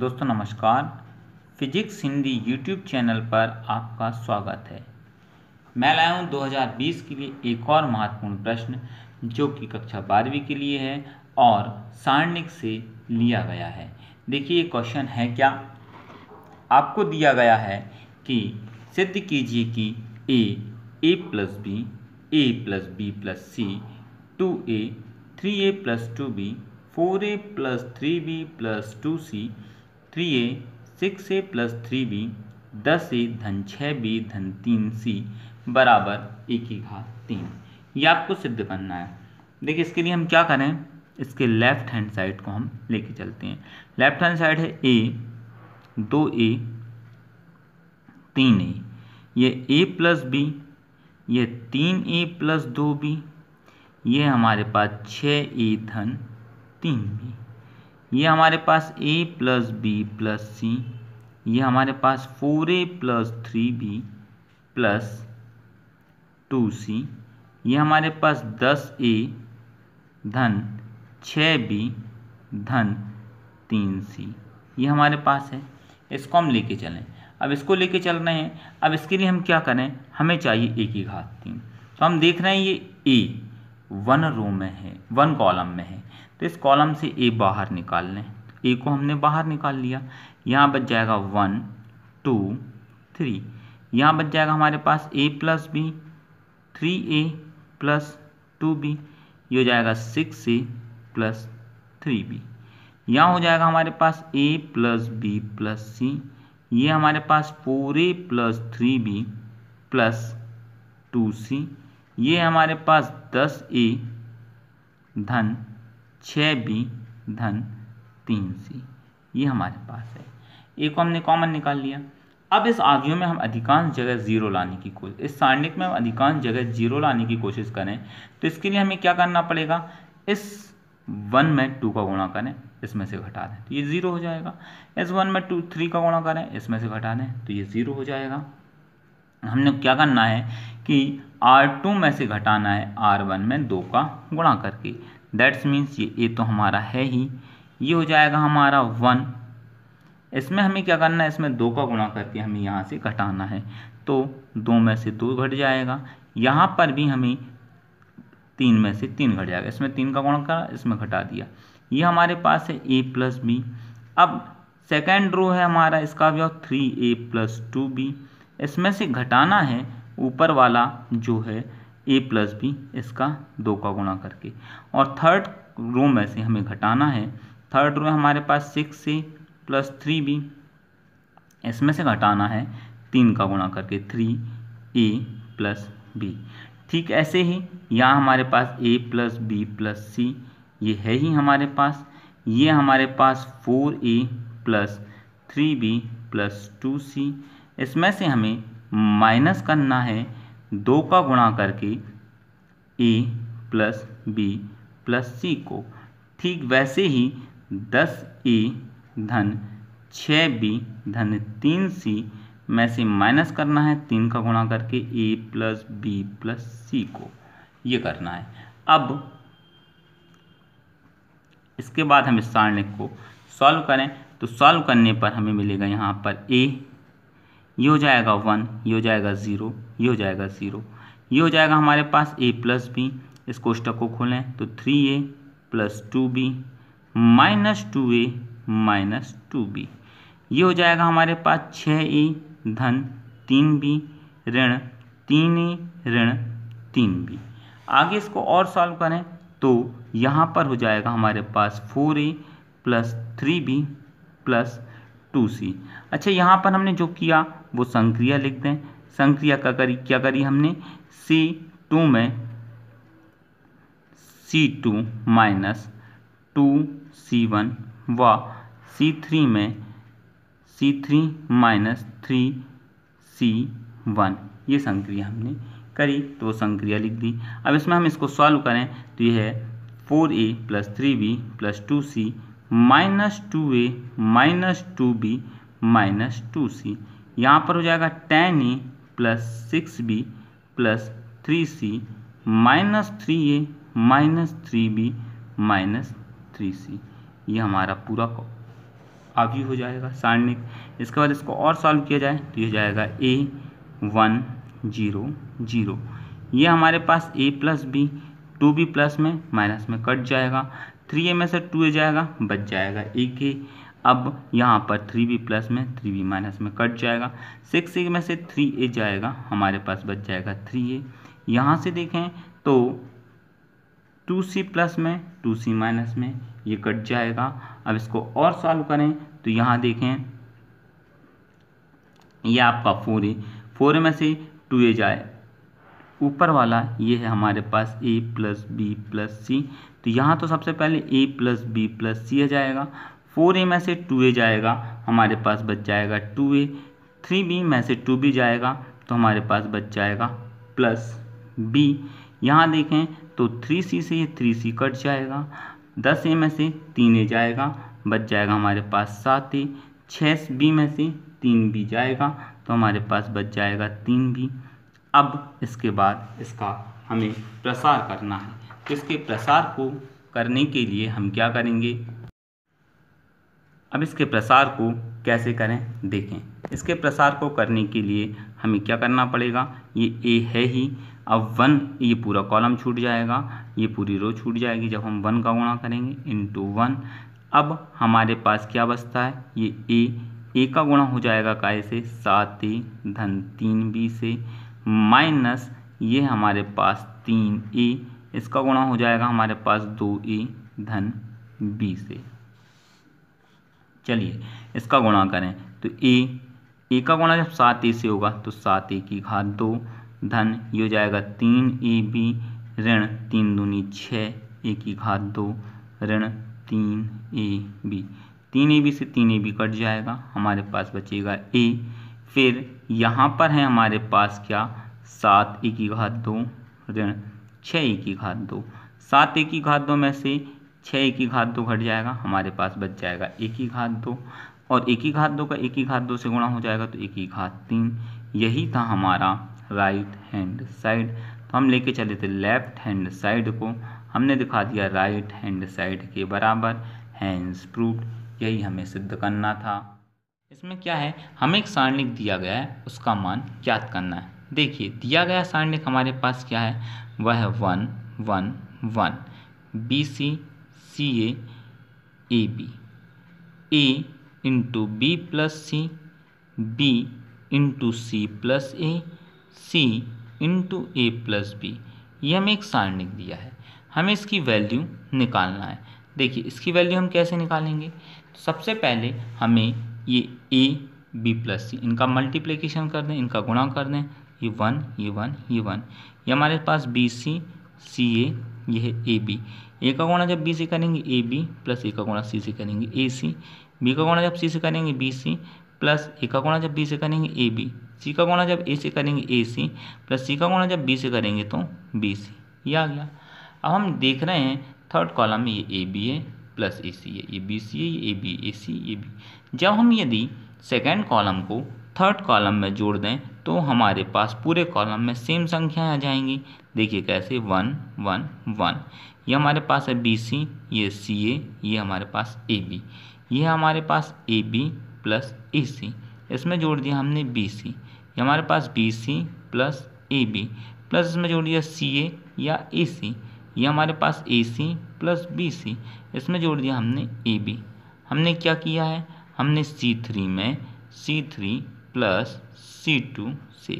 दोस्तों नमस्कार physics Hindi YouTube channel पर आपका स्वागत है मैं लाया हूँ 2020 के लिए एक और महत्वपूर्ण प्रश्न जो कि कक्षा बारहवीं के लिए है और सारणिक से लिया गया है देखिए क्वेश्चन है क्या आपको दिया गया है कि सिद्ध कीजिए कि A A plus B A plus B plus C two A three A plus two B four A plus three B plus two C three A six A plus three B दस A धन छः B धन तीन सी बराबर ए की घात तीन ये आपको सिद्ध करना है देखिए इसके लिए हम क्या करें इसके लेफ्ट हैंड साइड को हम लेके चलते हैं लेफ्ट हैंड साइड है ए दो ए तीन ए ये ए प्लस बी ये तीन ए प्लस दो बी ये हमारे पास छ ए धन तीन बी ये हमारे पास ए प्लस बी प्लस सी ये हमारे पास four A plus three B plus two सी ये हमारे पास दस ए धन छ बी धन तीन सी ये हमारे पास है इसको हम लेके चलें अब इसको लेके चल रहे हैं अब इसके लिए हम क्या करें हमें चाहिए ए की घात तीन तो हम देख रहे हैं ये ए वन रो में है वन कॉलम में है तो इस कॉलम से ए बाहर निकाल लें ए को हमने बाहर निकाल लिया यहाँ बच जाएगा वन टू थ्री यहाँ बच जाएगा हमारे पास ए plus B three A plus two B ये हो जाएगा six A plus three B यहाँ हो जाएगा हमारे पास ए प्लस बी प्लस सी ये हमारे पास four A plus three B plus two सी ये हमारे पास दस ए धन छः बी धन तीन सी ये हमारे पास है ए को हमने कॉमन निकाल लिया अब इस आगे में हम अधिकांश जगह ज़ीरो लाने की कोशिश इस सारणिक में हम अधिकांश जगह ज़ीरो लाने की कोशिश करें तो इसके लिए हमें क्या करना पड़ेगा इस वन में टू का गुणा करें इसमें से घटा दें तो ये ज़ीरो हो जाएगा इस वन में टू थ्री का गुणा करें इसमें से घटा दें तो ये ज़ीरो हो जाएगा हमने क्या करना है कि आर टू में से घटाना है आर वन में दो का गुणा करके दैट्स मीन्स ये ए तो हमारा है ही ये हो जाएगा हमारा वन इसमें हमें क्या करना है इसमें दो का गुणा करके हमें यहाँ से घटाना है तो दो में से दो घट जाएगा यहाँ पर भी हमें तीन में से तीन घट जाएगा इसमें तीन का गुणा कर इसमें घटा दिया ये हमारे पास है ए प्लस बी अब सेकेंड रो है हमारा इसका भी और three A plus two B इसमें से घटाना है ऊपर वाला जो है ए प्लस बी इसका दो का गुणा करके और थर्ड रो में से हमें घटाना है थर्ड रो हमारे पास six A plus three B इसमें से घटाना है तीन का गुणा करके थ्री ए प्लस बी ठीक ऐसे ही यहाँ हमारे पास ए प्लस बी प्लस सी ये है ही हमारे पास ये हमारे पास four A plus three B plus two C इसमें से हमें माइनस करना है दो का गुणा करके ए प्लस बी प्लस सी को ठीक वैसे ही दस ए धन छः बी धन तीन सी में से माइनस करना है तीन का गुणा करके ए प्लस बी प्लस सी को ये करना है अब इसके बाद हम इस सारणिक को सॉल्व करें तो सॉल्व करने पर हमें मिलेगा यहाँ पर ए ये हो जाएगा वन ये हो जाएगा ज़ीरो ये हो जाएगा ज़ीरो ये हो जाएगा हमारे पास ए प्लस बी इस कोष्टक को खोलें तो three A plus two B minus two A minus two B ये हो जाएगा हमारे पास छः ए धन तीन बी ऋण तीन ए ऋण तीन बी आगे इसको और सॉल्व करें तो यहाँ पर हो जाएगा हमारे पास four A plus three B plus two C अच्छा यहाँ पर हमने जो किया वो संक्रिया लिख दें संक्रिया का करी क्या करी हमने सी टू में C two minus two C one व सी थ्री में C three minus three C one ये संक्रिया हमने करी तो वो संक्रिया लिख दी अब इसमें हम इसको सॉल्व करें तो यह है four A plus three B plus two C minus two A minus two B minus two सी यहाँ पर हो जाएगा ten A plus six B plus three C minus three A minus three B minus three C ये हमारा पूरा अभी हो जाएगा सारणिक इसके बाद इसको और सॉल्व किया जाए तो ये जाएगा ए वन जीरो जीरो ये हमारे पास ए plus B two B plus में माइनस में कट जाएगा थ्री ए में से टू ए जाएगा बच जाएगा एक ए अब यहाँ पर थ्री बी प्लस में थ्री बी माइनस में कट जाएगा सिक्स ए में से थ्री ए जाएगा हमारे पास बच जाएगा थ्री ए यहाँ से देखें तो टू सी प्लस में टू सी माइनस में ये कट जाएगा अब इसको और सॉल्व करें तो यहाँ देखें ये आपका फोर ए फोर में से टू ए जाए ऊपर वाला ये है हमारे पास ए प्लस बी प्लस सी तो यहाँ तो सबसे पहले A plus B plus C आ जाएगा फोर ए में से टू ए जाएगा हमारे पास बच जाएगा टू ए थ्री बी में से टू बी जाएगा तो हमारे पास बच जाएगा प्लस बी यहाँ देखें तो थ्री सी से ये थ्री सी कट जाएगा दस ए में से तीन ए जाएगा बच जाएगा हमारे पास सात ए छः बी में से तीन बी जाएगा तो हमारे पास बच जाएगा तीन बी अब इसके बाद इसका हमें प्रसार करना है इसके प्रसार को करने के लिए हम क्या करेंगे अब इसके प्रसार को कैसे करें देखें इसके प्रसार को करने के लिए हमें क्या करना पड़ेगा ये ए है ही अब वन ये पूरा कॉलम छूट जाएगा ये पूरी रो छूट जाएगी जब हम वन का गुणा करेंगे इंटू वन अब हमारे पास क्या बचता है ये ए ए का गुणा हो जाएगा काय से सात ए धन तीन बी से माइनस ये हमारे पास तीन ए इसका गुणा हो जाएगा हमारे पास दो ए धन बी से चलिए इसका गुणा करें तो ए ए का गुणा जब सात ए से होगा तो सात ए की घात दो धन ये हो जाएगा तीन ए बी ऋण तीन दूनी छः ए की घात दो ऋण तीन ए बी तीन ए बी से तीन ए बी कट जाएगा हमारे पास बचेगा ए फिर यहाँ पर है हमारे पास क्या सात ए की घात दो ऋण छः ए की घात दो सात ए की घात दो में से छः ए की घात दो घट जाएगा हमारे पास बच जाएगा एक ही घात दो और एक ही घात दो का एक ही घात दो से गुणा हो जाएगा तो एक ही घात तीन यही था हमारा राइट हैंड साइड तो हम लेके चले थे लेफ्ट हैंड साइड को हमने दिखा दिया राइट हैंड साइड के बराबर हैंड्स प्रूफ यही हमें सिद्ध करना था इसमें क्या है हमें एक सारणिक दिया गया है उसका मान ज्ञात करना है देखिए दिया गया सारणिक हमारे पास क्या है वह है one one one B C C A A B A into B plus C B into C plus A C into A plus B ये हमें एक सारणिक दिया है हमें इसकी वैल्यू निकालना है देखिए इसकी वैल्यू हम कैसे निकालेंगे सबसे पहले हमें ये ए बी प्लस सी इनका मल्टीप्लिकेशन कर दें इनका गुणा कर दें ये वन ये वन ये वन ये हमारे पास बी सी सी ए ये है ए बी ए का कोणा जब बी सी करेंगे ए बी प्लस ए का कोणा सी सी करेंगे ए सी बी का कोणा जब सी सी करेंगे बी सी प्लस ए का कोणा जब बी से करेंगे ए बी सी का कोणा जब ए सी करेंगे ए सी प्लस सी का कोणा जब बी सी करेंगे तो बी सी ये आ गया अब हम देख रहे हैं थर्ड कॉलम में ये ए बी है प्लस ए सी है ये बी सी है ये ए B A C A B जब हम यदि सेकेंड कॉलम को थर्ड कॉलम में जोड़ दें तो हमारे पास पूरे कॉलम में सेम संख्याएं आ जाएंगी देखिए कैसे वन वन वन ये हमारे पास है बी सी ये सी ए ये हमारे पास ए बी ये हमारे पास ए बी प्लस ए सी इसमें जोड़ दिया हमने बी सी ये हमारे पास B C plus A B plus इसमें जोड़ दिया सी ए या ए सी ये हमारे पास ए सी प्लस बी सी इसमें जोड़ दिया हमने ए बी हमने क्या किया है हमने सी थ्री में C three plus C two से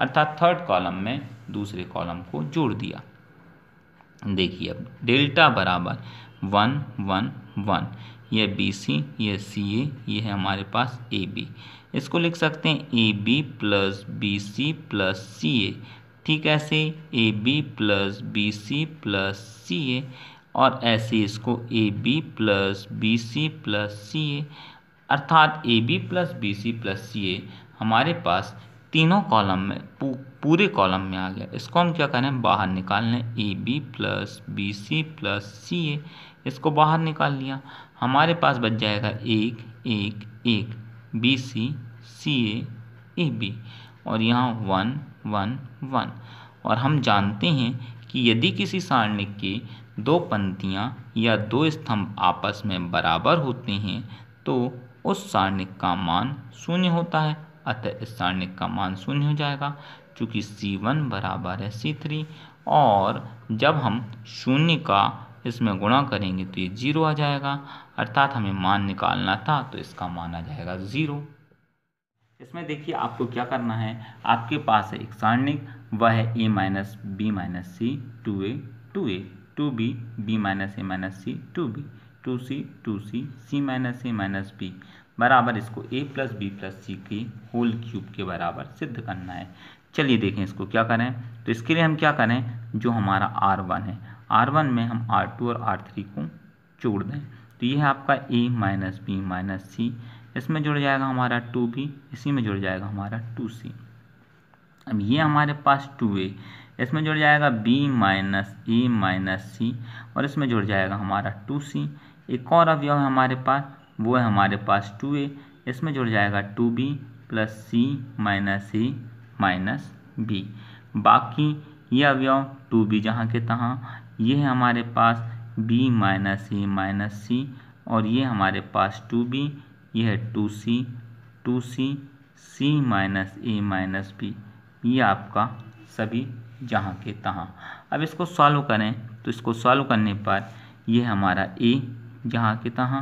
अर्थात थर्ड कॉलम में दूसरे कॉलम को जोड़ दिया देखिए अब डेल्टा बराबर वन वन वन यह बी सी यह सी ए ये है हमारे पास ए बी इसको लिख सकते हैं A B plus B C plus C A ठीक ऐसे A B plus B C plus C A और ऐसे इसको A B plus B C plus C A अर्थात A B plus B C plus C A हमारे पास तीनों column में पू, पूरे कॉलम में आ गया इसको हम क्या करें बाहर निकाल लें A B plus B C plus C A इसको बाहर निकाल लिया हमारे पास बच जाएगा एक एक एक B C C A A B और यहाँ वन वन वन और हम जानते हैं कि यदि किसी सारणिक के दो पंक्तियाँ या दो स्तंभ आपस में बराबर होते हैं तो उस सारणिक का मान शून्य होता है अतः इस सारणिक का मान शून्य हो जाएगा चूँकि सी वन बराबर है सी थ्री और जब हम शून्य का इसमें गुणा करेंगे तो ये जीरो आ जाएगा अर्थात हमें मान निकालना था तो इसका मान आ जाएगा ज़ीरो इसमें देखिए आपको क्या करना है आपके पास है एक सारणिक वह है a minus b minus C two a two a two b b minus a minus C two b two c two c c minus a minus b बराबर इसको a plus B plus c की whole cube के बराबर सिद्ध करना है चलिए देखें इसको क्या करें तो इसके लिए हम क्या करें जो हमारा आर वन है आर वन में हम आर टू और आर थ्री को जोड़ दें तो ये है आपका a minus b minus c इसमें जुड़ जाएगा हमारा टू बी इसी में जुड़ जाएगा हमारा टू सी अब ये हमारे पास टू ए इसमें जुड़ जाएगा b minus a minus c और इसमें जुड़ जाएगा हमारा टू सी एक और अवयव है हमारे पास वो है हमारे पास टू ए इसमें जुड़ जाएगा two B plus c minus a minus b बाकी ये अवयव टू बी जहाँ के तहाँ ये है हमारे पास b minus a minus c और ये हमारे पास टू बी ये है two c two c c minus a minus b ये आपका सभी जहाँ के तहाँ अब इसको सॉल्व करें तो इसको सॉल्व करने पर ये हमारा ए जहाँ के तहाँ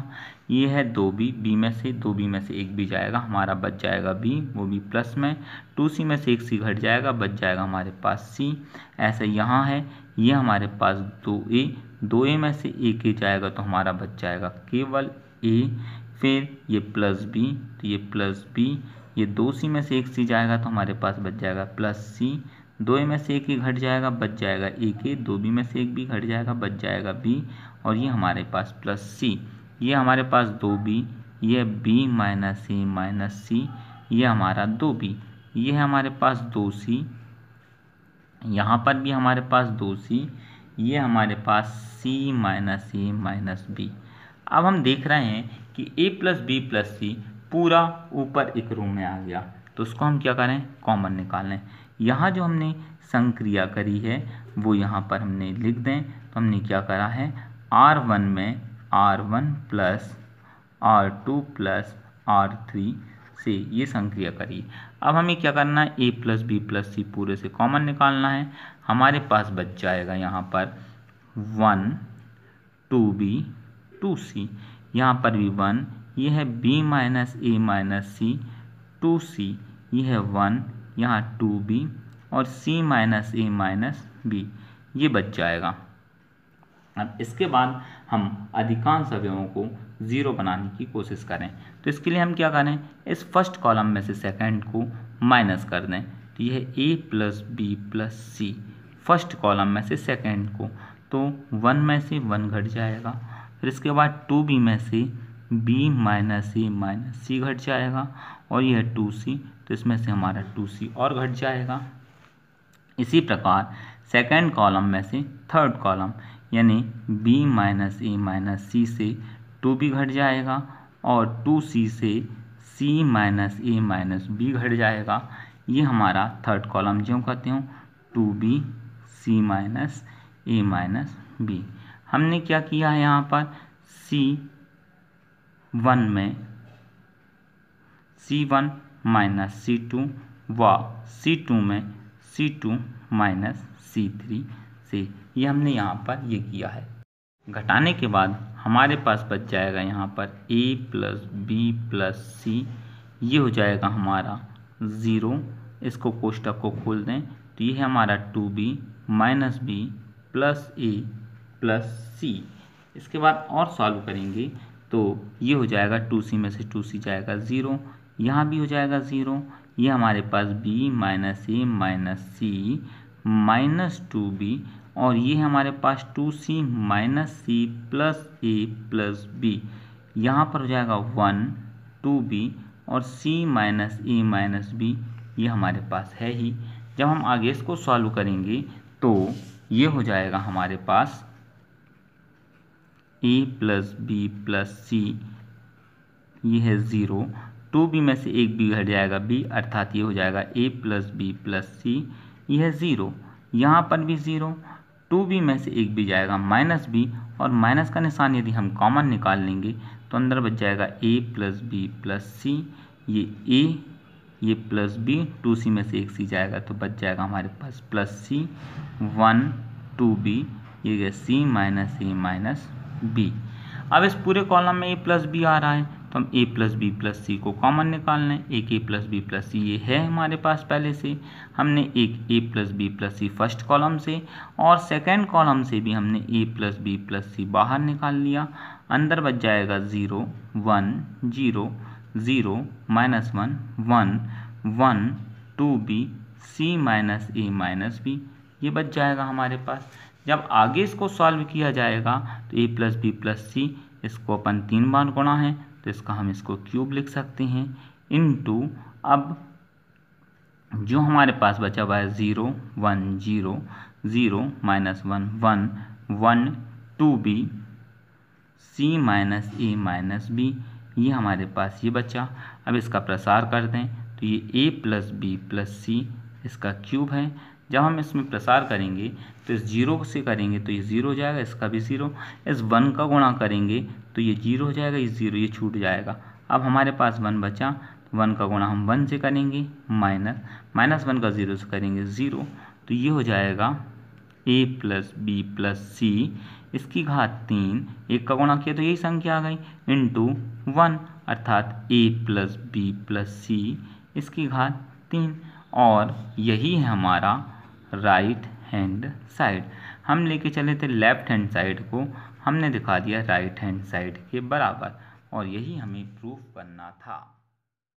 ये है दो बी बी में से दो बी में से एक बी जाएगा हमारा बच जाएगा बी वो बी प्लस में टू सी में से एक सी घट जाएगा बच जाएगा हमारे पास सी ऐसे यहाँ है ये हमारे पास दो ए दो ए में से एक ए जाएगा तो हमारा बच जाएगा केवल ए फिर ये प्लस बी तो ये प्लस बी ये दो सी में से एक सी जाएगा तो हमारे पास बच जाएगा प्लस सी दो ए में से एक ही घट जाएगा बच जाएगा ए के दो बी में से एक भी घट जाएगा बच जाएगा बी और ये हमारे पास प्लस सी ये हमारे पास दो बी ये b minus a minus c ये हमारा दो बी ये है हमारे पास दो सी यहाँ पर भी हमारे पास दो सी ये हमारे पास c minus a minus b अब हम देख रहे हैं कि a plus B plus c पूरा ऊपर एक रूम में आ गया तो उसको हम क्या करें कॉमन निकालें यहाँ जो हमने संक्रिया करी है वो यहाँ पर हमने लिख दें तो हमने क्या करा है आर वन में R one plus R two plus R three से ये संक्रिया करिए अब हमें क्या करना है ए प्लस बी प्लस सी पूरे से कॉमन निकालना है हमारे पास बच जाएगा यहाँ पर वन टू बी टू सी यहाँ पर भी वन ये है b minus a minus C two सी ये है वन यहाँ टू बी और c minus a minus b ये बच जाएगा अब इसके बाद हम अधिकांश अवयवों को ज़ीरो बनाने की कोशिश करें तो इसके लिए हम क्या करें इस फर्स्ट कॉलम में से सेकंड को माइनस कर दें तो यह a plus B plus c first column में से सेकंड को तो वन में से वन घट जाएगा फिर इसके बाद टू बी में से b minus a minus c घट जाएगा और यह टू सी तो इसमें से हमारा टू सी और घट जाएगा इसी प्रकार सेकेंड कॉलम में से थर्ड कॉलम यानी b minus a minus c से टू घट जाएगा और टू सी से c minus a minus b घट जाएगा ये हमारा थर्ड कॉलम जो हम कहते हूँ two b c minus a minus b हमने क्या किया है यहाँ पर सी वन में सी वन माइनस सी टू व सी टू में C two minus C three से ये हमने यहाँ पर ये किया है घटाने के बाद हमारे पास बच जाएगा यहाँ पर ए प्लस बी प्लस सी ये हो जाएगा हमारा ज़ीरो इसको कोष्टक को खोल दें तो ये है हमारा two B minus b plus a plus c इसके बाद और सॉल्व करेंगे तो ये हो जाएगा टू सी में से टू सी जाएगा ज़ीरो यहाँ भी हो जाएगा ज़ीरो ये हमारे पास b minus a minus c minus two b और ये हमारे पास two C minus c plus a plus b यहाँ पर हो जाएगा वन टू बी और c minus a minus b ये हमारे पास है ही जब हम आगे इसको सॉल्व करेंगे तो ये हो जाएगा हमारे पास ए प्लस बी प्लस सी ये है ज़ीरो टू बी में से एक बी घट जाएगा बी अर्थात ये हो जाएगा a plus B plus c यह ज़ीरो यहाँ पर भी ज़ीरो टू बी में से एक बी जाएगा माइनस बी और माइनस का निशान यदि हम कॉमन निकाल लेंगे तो अंदर बच जाएगा ए प्लस बी प्लस सी ये ए ये प्लस बी टू सी में से एक सी जाएगा तो बच जाएगा हमारे पास plus c one two B ये गया c minus a minus b अब इस पूरे कॉलम में ए प्लस बी आ रहा है तो हम ए प्लस बी प्लस सी को कॉमन निकाल लें एक ए प्लस बी प्लस सी ये है हमारे पास पहले से हमने एक a plus B plus c first column से और सेकेंड कॉलम से भी हमने a plus B plus c बाहर निकाल लिया अंदर बच जाएगा zero one zero zero minus one one one two b c minus a minus b ये बच जाएगा हमारे पास जब आगे इसको सॉल्व किया जाएगा तो a plus B plus c इसको अपन तीन बार गुणा है तो इसका हम इसको क्यूब लिख सकते हैं इनटू अब जो हमारे पास बचा हुआ है zero one zero zero minus one one one two b c minus a minus b ये हमारे पास ये बचा अब इसका प्रसार कर दें तो ये a plus B plus c इसका क्यूब है जब हम इसमें प्रसार करेंगे तो इस जीरो से करेंगे तो ये ज़ीरो हो जाएगा इसका भी ज़ीरो इस वन का गुणा करेंगे तो ये जीरो हो जाएगा ये ज़ीरो ये छूट जाएगा अब हमारे पास वन बचा तो वन का गुणा हम वन से करेंगे माइनस माइनस वन का ज़ीरो से करेंगे ज़ीरो तो ये हो जाएगा a plus B plus c इसकी घात तीन एक का गुणा किया तो यही संख्या आ गई इंटू वन अर्थात a plus B plus c इसकी घात तीन और यही है हमारा राइट हैंड साइड हम लेके चले थे लेफ्ट हैंड साइड को हमने दिखा दिया राइट हैंड साइड के बराबर और यही हमें प्रूफ करना था